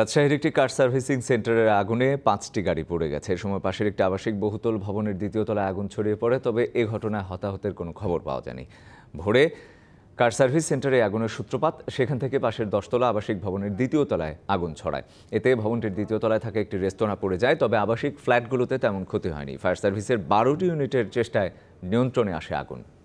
রাজশাহীর একটি car servicing সেন্টারের আগুনে পাঁচটি গাড়ি পড়ে গেছে এ সময় পাশের একটি আবাসিক বহুতল ভবনের দ্বিতীয় তলায় আগুন ছড়িয়ে পড়ে তবে এ ঘটনায় হতাহতের কোনো খবর পাওয়া যায়নি ভোরে কার সার্ভিস সেন্টারে আগুনের সূত্রপাত সেখান থেকে পাশের দশতলা আবাসিক ভবনের দ্বিতীয় তলায় আগুন ছড়ায় এতে ভবনটির দ্বিতীয় তলায় থাকা একটি রেস্তোরাঁ পড়ে যায় তবে আবাসিক ফ্ল্যাটগুলোতে তেমন ক্ষতি হয়নি ফায়ার সার্ভিসের বারোটি ইউনিটের চেষ্টায় নিয়ন্ত্রণে আসে আগুন